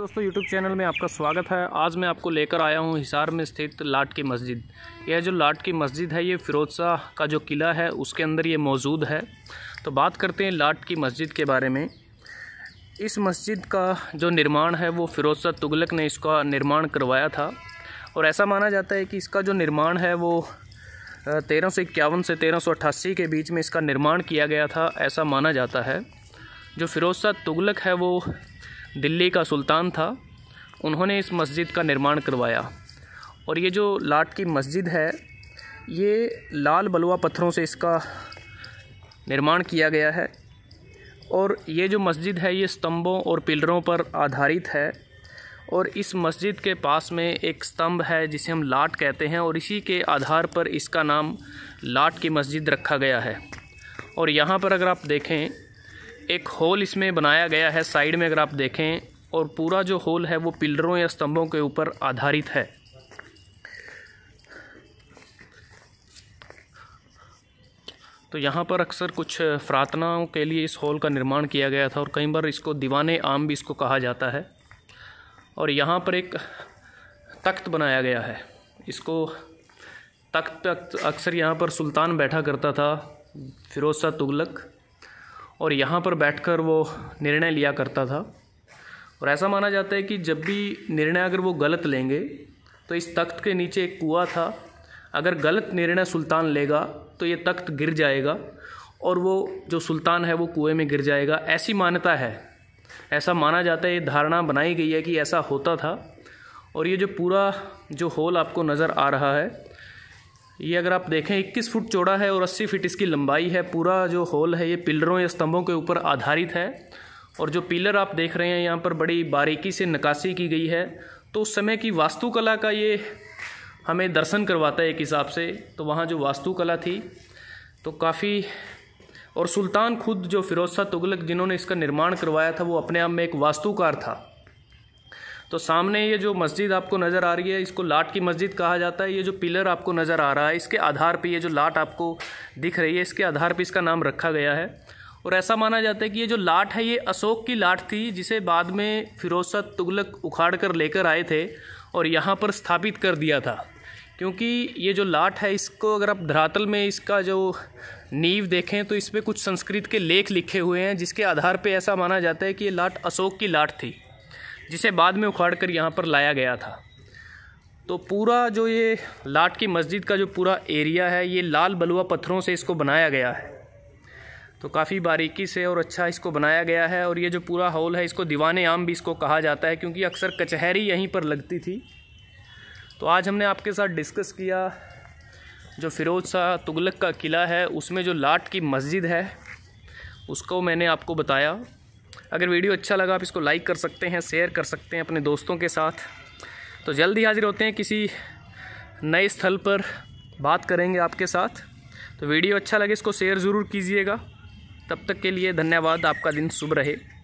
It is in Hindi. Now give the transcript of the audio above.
दोस्तों यूट्यूब चैनल में आपका स्वागत है आज मैं आपको लेकर आया हूं हिसार में स्थित लाट की मस्जिद यह जो लाट की मस्जिद है ये फ़िरोज़ शाह का जो किला है उसके अंदर ये मौजूद है तो बात करते हैं लाट की मस्जिद के बारे में इस मस्जिद का जो निर्माण है वो फ़िरोज़ शाह तुगलक ने इसका निर्माण करवाया था और ऐसा माना जाता है कि इसका जो निर्माण है वो तेरह से तेरह के बीच में इसका निर्माण किया गया था ऐसा माना जाता है जो फ़िरोज़ शाह तुगलक है वो दिल्ली का सुल्तान था उन्होंने इस मस्जिद का निर्माण करवाया और ये जो लाट की मस्जिद है ये लाल बलुआ पत्थरों से इसका निर्माण किया गया है और ये जो मस्जिद है ये स्तंभों और पिलरों पर आधारित है और इस मस्जिद के पास में एक स्तंभ है जिसे हम लाट कहते हैं और इसी के आधार पर इसका नाम लाट की मस्जिद रखा गया है और यहाँ पर अगर आप देखें एक होल इसमें बनाया गया है साइड में अगर आप देखें और पूरा जो होल है वो पिलरों या स्तंभों के ऊपर आधारित है तो यहाँ पर अक्सर कुछ फ्रातनाओं के लिए इस हॉल का निर्माण किया गया था और कई बार इसको दीवाने आम भी इसको कहा जाता है और यहाँ पर एक तख्त बनाया गया है इसको तख्त अक्सर यहाँ पर सुल्तान बैठा करता था फिरोज़ शाह तुगलक और यहाँ पर बैठकर वो निर्णय लिया करता था और ऐसा माना जाता है कि जब भी निर्णय अगर वो गलत लेंगे तो इस तख्त के नीचे एक कुआ था अगर गलत निर्णय सुल्तान लेगा तो ये तख्त गिर जाएगा और वो जो सुल्तान है वो कुएं में गिर जाएगा ऐसी मान्यता है ऐसा माना जाता है ये धारणा बनाई गई है कि ऐसा होता था और ये जो पूरा जो होल आपको नज़र आ रहा है ये अगर आप देखें 21 फुट चौड़ा है और 80 फीट इसकी लंबाई है पूरा जो हॉल है ये पिलरों या स्तंभों के ऊपर आधारित है और जो पिलर आप देख रहे हैं यहाँ पर बड़ी बारीकी से निकासी की गई है तो उस समय की वास्तुकला का ये हमें दर्शन करवाता है एक हिसाब से तो वहाँ जो वास्तुकला थी तो काफ़ी और सुल्तान खुद जो फिरोज शाह तुगलक जिन्होंने इसका निर्माण करवाया था वो अपने आप में एक वास्तुकार था तो सामने ये जो मस्जिद आपको नज़र आ रही है इसको लाट की मस्जिद कहा जाता है ये जो पिलर आपको नज़र आ रहा है इसके आधार पर ये जो लाट आपको दिख रही है इसके आधार पर इसका नाम रखा गया है और ऐसा माना जाता है कि ये जो लाट है ये अशोक की लाट थी जिसे बाद में फिरोज तुगलक उखाड़ कर लेकर आए थे और यहाँ पर स्थापित कर दिया था क्योंकि ये जो लाट है इसको अगर आप धरातल में इसका जो नींव देखें तो इसमें कुछ संस्कृत के लेख लिखे हुए हैं जिसके आधार पर ऐसा माना जाता है कि ये लाट अशोक की लाट थी जिसे बाद में उखाड़ कर यहाँ पर लाया गया था तो पूरा जो ये लाट की मस्जिद का जो पूरा एरिया है ये लाल बलुआ पत्थरों से इसको बनाया गया है तो काफ़ी बारीकी से और अच्छा इसको बनाया गया है और ये जो पूरा हॉल है इसको दीवान आम भी इसको कहा जाता है क्योंकि अक्सर कचहरी यहीं पर लगती थी तो आज हमने आपके साथ डिस्कस किया जो फ़िरोज़ शाह तुगलक का किला है उसमें जो लाट की मस्जिद है उसको मैंने आपको बताया अगर वीडियो अच्छा लगा आप इसको लाइक कर सकते हैं शेयर कर सकते हैं अपने दोस्तों के साथ तो जल्द ही हाजिर होते हैं किसी नए स्थल पर बात करेंगे आपके साथ तो वीडियो अच्छा लगे इसको शेयर ज़रूर कीजिएगा तब तक के लिए धन्यवाद आपका दिन शुभ रहे